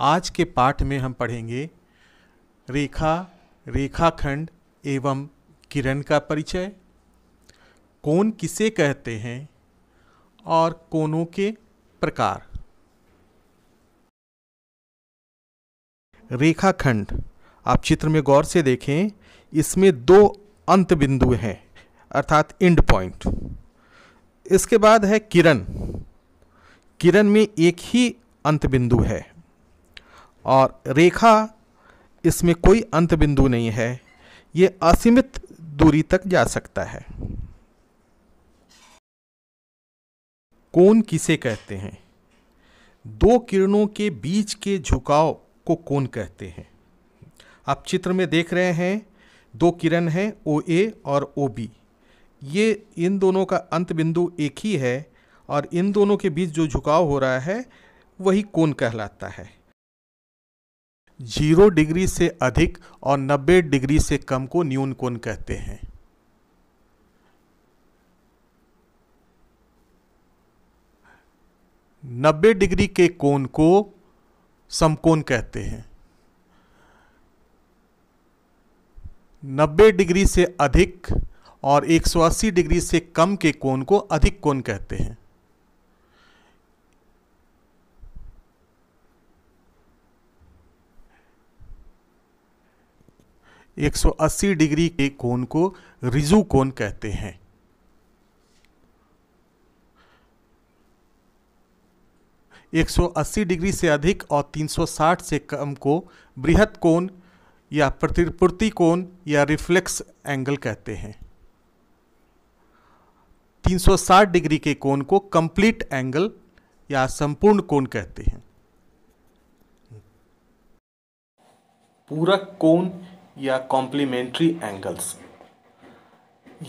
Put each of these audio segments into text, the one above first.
आज के पाठ में हम पढ़ेंगे रेखा रेखाखंड एवं किरण का परिचय कोण किसे कहते हैं और कोणों के प्रकार रेखाखंड आप चित्र में गौर से देखें इसमें दो अंत बिंदु हैं अर्थात एंड पॉइंट इसके बाद है किरण किरण में एक ही अंत बिंदु है और रेखा इसमें कोई अंत बिंदु नहीं है ये असीमित दूरी तक जा सकता है कोण किसे कहते हैं दो किरणों के बीच के झुकाव को कोण कहते हैं आप चित्र में देख रहे हैं दो किरण हैं ओ ए और ओ बी ये इन दोनों का अंत बिंदु एक ही है और इन दोनों के बीच जो झुकाव हो रहा है वही कोण कहलाता है जीरो डिग्री से अधिक और नब्बे डिग्री से कम को न्यून कोण कहते हैं नब्बे डिग्री के कोण को समकोण कहते हैं नब्बे डिग्री से अधिक और 180 डिग्री से कम के कोण को अधिक कोण कहते हैं 180 डिग्री के कोण को रिजु कोण कहते हैं एक डिग्री से अधिक और 360 से कम को बृहत कोण या प्रतिपूर्ति कोण या रिफ्लेक्स एंगल कहते हैं 360 डिग्री के कोण को कंप्लीट एंगल या संपूर्ण कोण कहते हैं पूरक कोण या कॉम्प्लीमेंट्री एंगल्स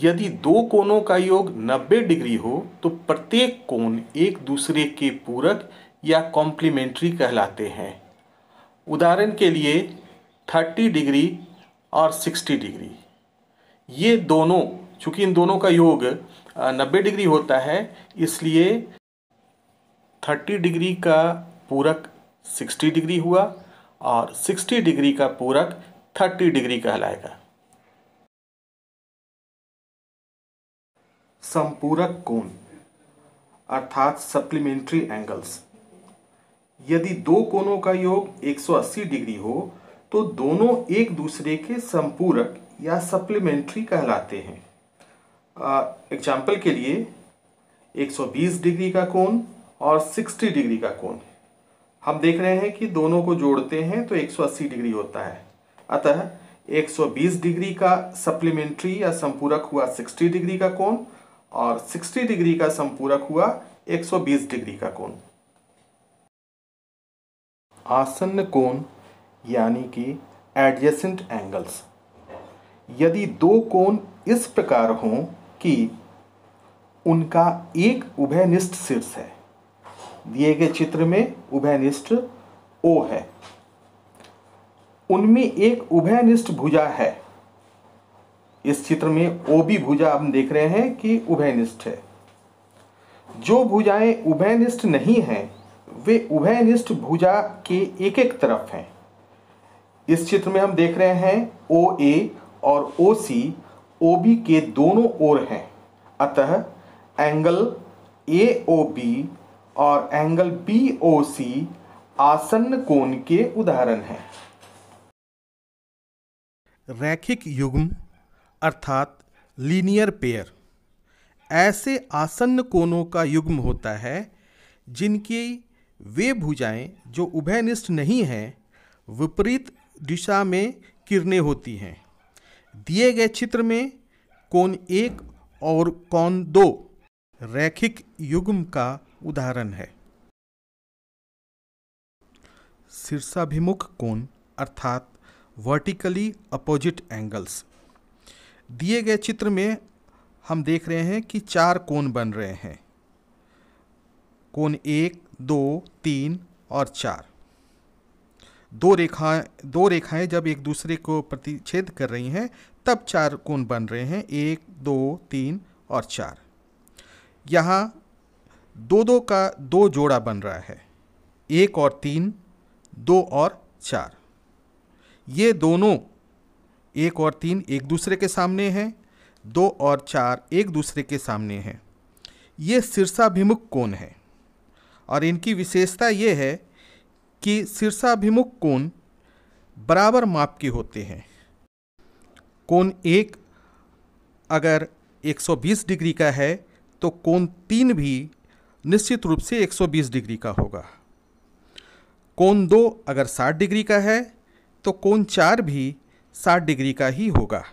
यदि दो कोणों का योग 90 डिग्री हो तो प्रत्येक कोण एक दूसरे के पूरक या कॉम्प्लीमेंट्री कहलाते हैं उदाहरण के लिए 30 डिग्री और 60 डिग्री ये दोनों चूंकि इन दोनों का योग 90 डिग्री होता है इसलिए 30 डिग्री का पूरक 60 डिग्री हुआ और 60 डिग्री का पूरक थर्टी डिग्री कहलाएगा संपूरक कोण अर्थात सप्लीमेंट्री एंगल्स यदि दो कोणों का योग 180 डिग्री हो तो दोनों एक दूसरे के संपूरक या सप्लीमेंट्री कहलाते हैं एग्जाम्पल के लिए 120 डिग्री का कोण और 60 डिग्री का कोण हम देख रहे हैं कि दोनों को जोड़ते हैं तो 180 डिग्री होता है अतः 120 डिग्री का सप्लीमेंट्री या संपूरक हुआ 60 डिग्री का कोण और 60 डिग्री का संपूरक हुआ 120 डिग्री का कोण आसन्न कोण यानी कि एडजेसेंट एंगल्स यदि दो कोण इस प्रकार हों कि उनका एक उभयनिष्ठ शीर्ष है दिए गए चित्र में उभयनिष्ठ ओ है उनमें एक उभयनिष्ठ भुजा है इस चित्र में ओबी भुजा हम देख रहे हैं कि उभयनिष्ठ है जो भुजाएं उभयनिष्ठ नहीं हैं वे उभयनिष्ठ भुजा के एक एक तरफ हैं इस चित्र में हम देख रहे हैं ओ ए और ओ सी ओ बी के दोनों ओर हैं अतः एंगल ए ओ बी और एंगल बी ओ सी आसन्न कोण के उदाहरण हैं रैखिक युग्म अर्थात लीनियर पेयर ऐसे आसन्न कोणों का युग्म होता है जिनकी वे भुजाएं जो उभयनिष्ठ नहीं हैं विपरीत दिशा में किरणें होती हैं दिए गए चित्र में कोण एक और कोण दो रैखिक युग्म का उदाहरण है शीर्षाभिमुख कोण अर्थात वर्टिकली अपोजिट एंगल्स दिए गए चित्र में हम देख रहे हैं कि चार कोण बन रहे हैं कोन एक दो तीन और चार दो रेखाएं दो रेखाएं जब एक दूसरे को प्रतिच्छेद कर रही हैं तब चार कोण बन रहे हैं एक दो तीन और चार यहाँ दो दो का दो जोड़ा बन रहा है एक और तीन दो और चार ये दोनों एक और तीन एक दूसरे के सामने हैं दो और चार एक दूसरे के सामने हैं ये शीर्षाभिमुख कोण है और इनकी विशेषता ये है कि शीर्षाभिमुख कोण बराबर माप के होते हैं कोण एक अगर 120 डिग्री का है तो कोण तीन भी निश्चित रूप से 120 डिग्री का होगा कोण दो अगर 60 डिग्री का है तो कोण चार भी 60 डिग्री का ही होगा